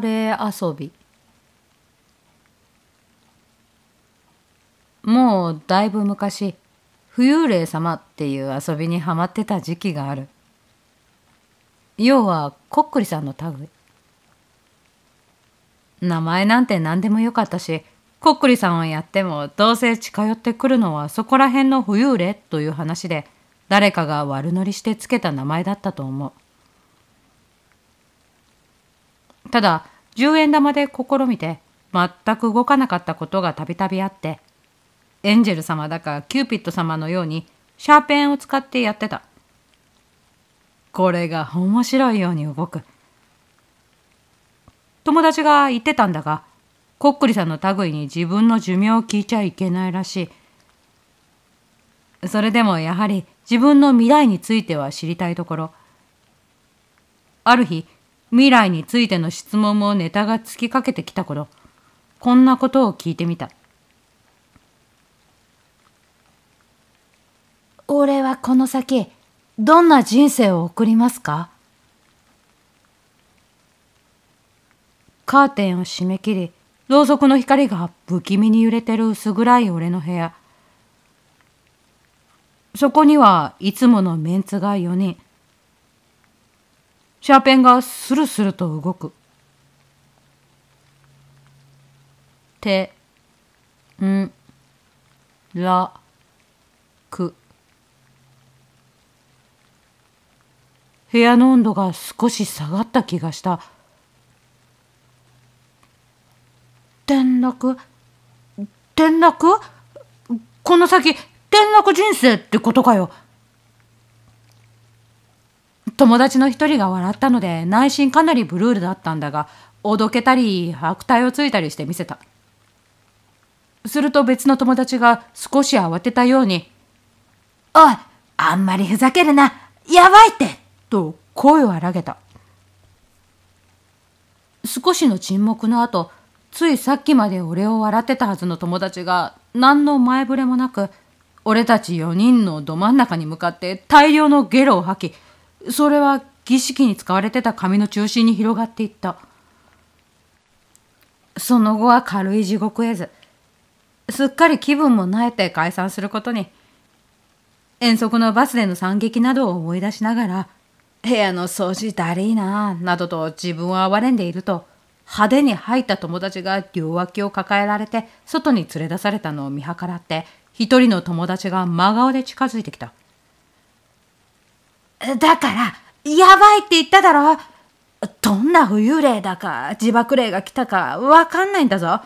号遊びもうだいぶ昔浮遊霊様っていう遊びにはまってた時期がある要はこっくりさんの類名前なんて何でもよかったしこっくりさんをやってもどうせ近寄ってくるのはそこら辺の浮遊霊という話で誰かが悪乗りしてつけた名前だったと思うただ、10円玉で試みて、全く動かなかったことがたびたびあって、エンジェル様だかキューピッド様のように、シャーペンを使ってやってた。これが面白いように動く。友達が言ってたんだが、こっくりさんの類に自分の寿命を聞いちゃいけないらしい。それでもやはり自分の未来については知りたいところ。ある日、未来についての質問もネタがつきかけてきた頃、こんなことを聞いてみた。俺はこの先、どんな人生を送りますかカーテンを閉め切り、ろうそくの光が不気味に揺れてる薄暗い俺の部屋。そこにはいつものメンツが4人。シャーペンがスルスルと動く。て、ん、ら、く。部屋の温度が少し下がった気がした。転落転落この先転落人生ってことかよ。友達の一人が笑ったので内心かなりブルールだったんだがおどけたり悪態をついたりして見せたすると別の友達が少し慌てたように「おいあんまりふざけるなやばいって!」と声を荒げた少しの沈黙の後ついさっきまで俺を笑ってたはずの友達が何の前触れもなく俺たち4人のど真ん中に向かって大量のゲロを吐きそれは儀式に使われてた紙の中心に広がっていった。その後は軽い地獄絵図。すっかり気分も慣れて解散することに。遠足のバスでの惨劇などを思い出しながら、部屋の掃除だりーなぁ、などと自分を憐れんでいると、派手に入った友達が両脇を抱えられて、外に連れ出されたのを見計らって、一人の友達が真顔で近づいてきた。だから、やばいって言っただろどんな浮遊霊だか自爆霊が来たかわかんないんだぞ。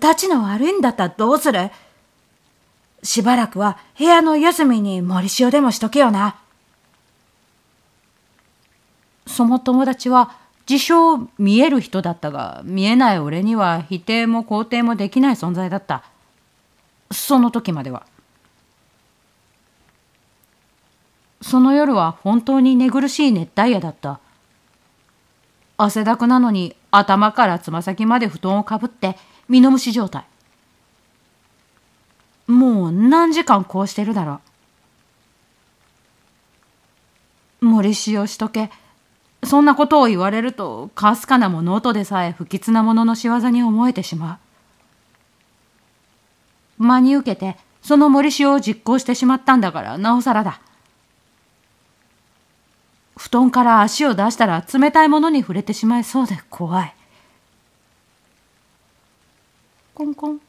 たちの悪いんだったらどうするしばらくは部屋の四隅に森塩でもしとけよな。その友達は自称見える人だったが見えない俺には否定も肯定もできない存在だった。その時までは。その夜は本当に寝苦しい熱帯夜だった。汗だくなのに頭からつま先まで布団をかぶって身の虫状態。もう何時間こうしてるだろう。森塩しとけ。そんなことを言われると、かすかな物音でさえ不吉なものの仕業に思えてしまう。真に受けて、その森塩を実行してしまったんだから、なおさらだ。布団から足を出したら冷たいものに触れてしまいそうで怖いコンコン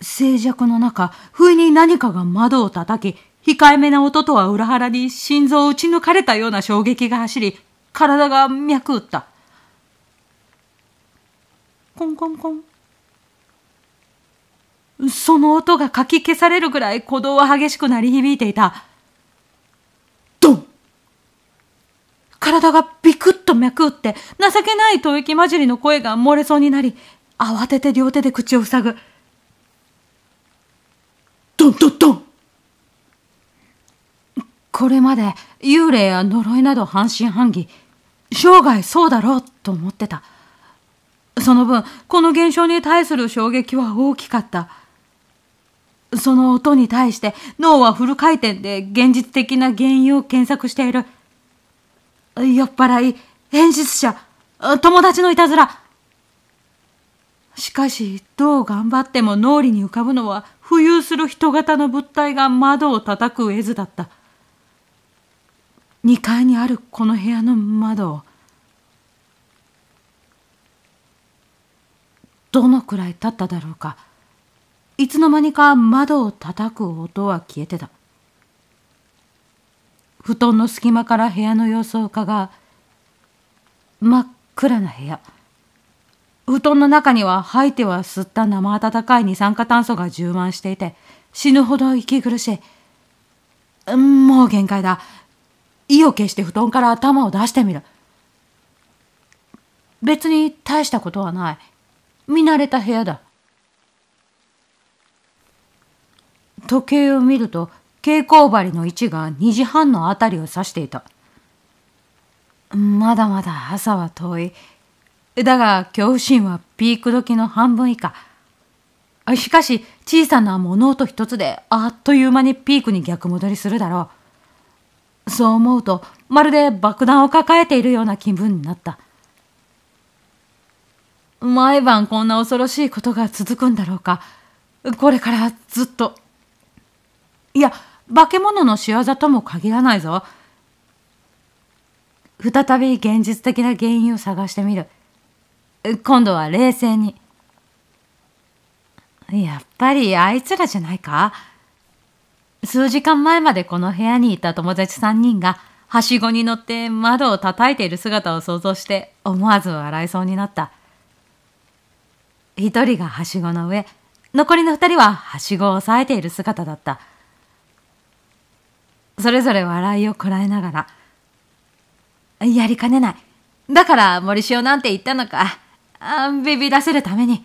静寂の中不意に何かが窓を叩き控えめな音とは裏腹に心臓を打ち抜かれたような衝撃が走り体が脈打ったコンコンコンその音がかき消されるぐらい鼓動は激しく鳴り響いていた。体がビクッと脈打って、情けない吐息混じりの声が漏れそうになり、慌てて両手で口を塞ぐ。ドンドンドンこれまで幽霊や呪いなど半信半疑、生涯そうだろうと思ってた。その分、この現象に対する衝撃は大きかった。その音に対して脳はフル回転で現実的な原因を検索している。酔っ払い、演出者、友達のいたずら。しかし、どう頑張っても脳裏に浮かぶのは、浮遊する人型の物体が窓を叩く絵図だった。2階にあるこの部屋の窓を、どのくらい経っただろうか。いつの間にか窓を叩く音は消えてた。布団の隙間から部屋の様子を伺う真っ暗な部屋布団の中には吐いては吸った生温かい二酸化炭素が充満していて死ぬほど息苦しいもう限界だ意を決して布団から頭を出してみる別に大したことはない見慣れた部屋だ時計を見ると蛍光針の位置が2時半の辺りを指していた。まだまだ朝は遠い。だが恐怖心はピーク時の半分以下。しかし小さな物音一つであっという間にピークに逆戻りするだろう。そう思うとまるで爆弾を抱えているような気分になった。毎晩こんな恐ろしいことが続くんだろうか。これからずっと。いや、化け物の仕業とも限らないぞ。再び現実的な原因を探してみる。今度は冷静に。やっぱりあいつらじゃないか数時間前までこの部屋にいた友達3人が、はしごに乗って窓を叩いている姿を想像して思わず笑いそうになった。一人がはしごの上、残りの二人ははしごを押さえている姿だった。それぞれ笑いをこらえながら。やりかねない。だから森塩なんて言ったのか。あビビらせるために。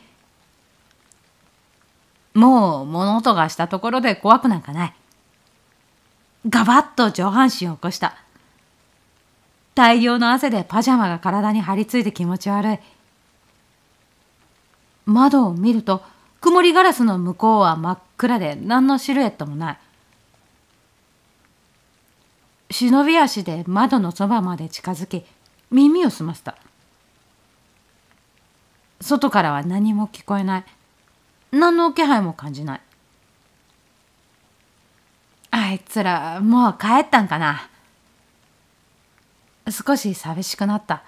もう物音がしたところで怖くなんかない。ガバッと上半身を起こした。大量の汗でパジャマが体に張り付いて気持ち悪い。窓を見ると曇りガラスの向こうは真っ暗で何のシルエットもない。忍び足で窓のそばまで近づき耳を澄ました外からは何も聞こえない何の気配も感じないあいつらもう帰ったんかな少し寂しくなった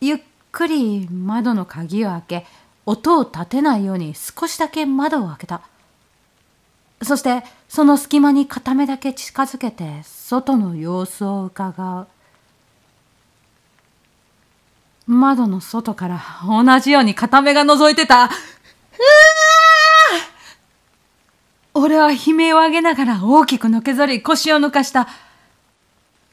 ゆっくり窓の鍵を開け音を立てないように少しだけ窓を開けたそしてその隙間に片目だけ近づけて外の様子を伺う窓の外から同じように片目が覗いてたうわ俺は悲鳴を上げながら大きくのけぞり腰を抜かした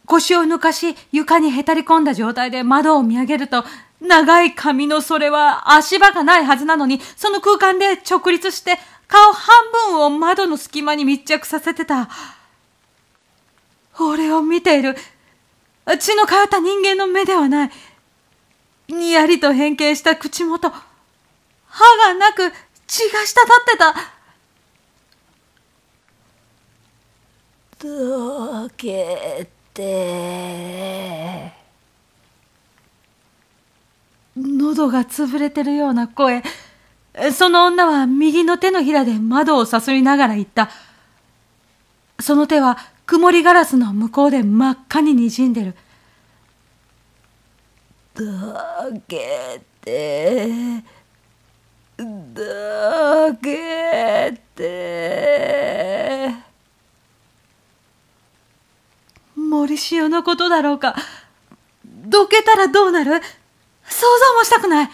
腰を抜かし床にへたり込んだ状態で窓を見上げると長い髪のそれは足場がないはずなのにその空間で直立して顔半分を窓の隙間に密着させてた。俺を見ている。血の通った人間の目ではない。にやりと変形した口元。歯がなく血が滴ってた。どけて。喉が潰れてるような声。その女は右の手のひらで窓をさすりながら言った。その手は曇りガラスの向こうで真っ赤ににじんでる。どけて、どけて。森塩のことだろうか。どけたらどうなる想像もしたくない。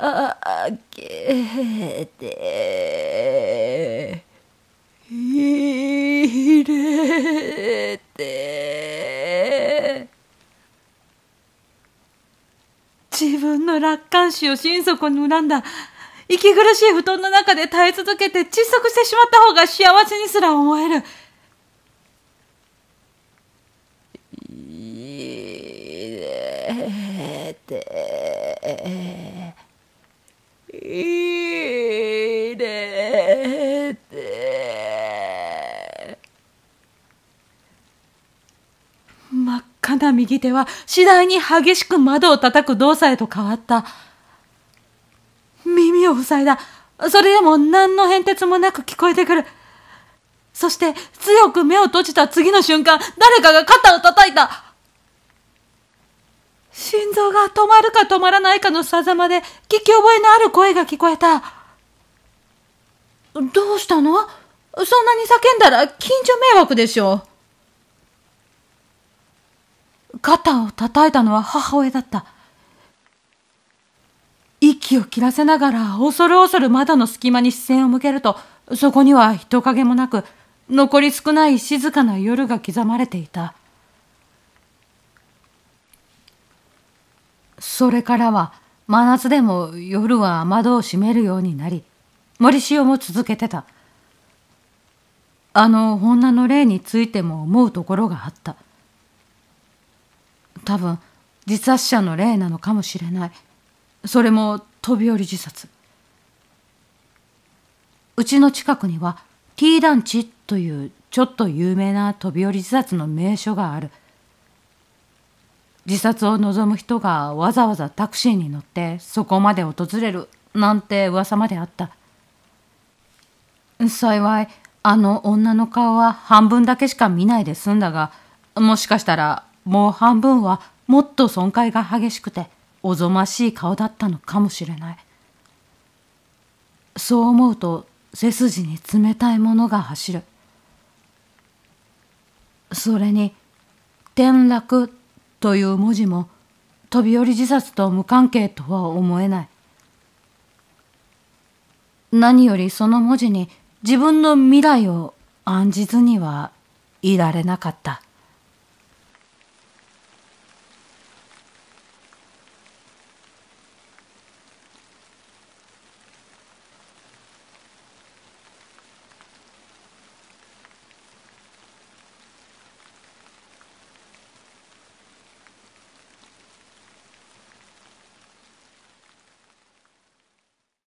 あけて入れて自分の楽観視を心底に恨んだ息苦しい布団の中で耐え続けて窒息してしまった方が幸せにすら思える。入れて入れて真っ赤な右手は次第に激しく窓を叩く動作へと変わった耳を塞いだそれでも何の変哲もなく聞こえてくるそして強く目を閉じた次の瞬間誰かが肩を叩いた心臓が止まるか止まらないかのさざまで聞き覚えのある声が聞こえた。どうしたのそんなに叫んだら近所迷惑でしょう。肩を叩いたのは母親だった。息を切らせながら恐る恐る窓の隙間に視線を向けると、そこには人影もなく、残り少ない静かな夜が刻まれていた。それからは真夏でも夜は窓を閉めるようになり森塩も続けてたあの女の霊についても思うところがあった多分自殺者の霊なのかもしれないそれも飛び降り自殺うちの近くには T 団地というちょっと有名な飛び降り自殺の名所がある自殺を望む人がわざわざタクシーに乗ってそこまで訪れるなんて噂まであった幸いあの女の顔は半分だけしか見ないで済んだがもしかしたらもう半分はもっと損壊が激しくておぞましい顔だったのかもしれないそう思うと背筋に冷たいものが走るそれに転落という文字も飛び降り自殺と無関係とは思えない。何よりその文字に自分の未来を案じずにはいられなかった。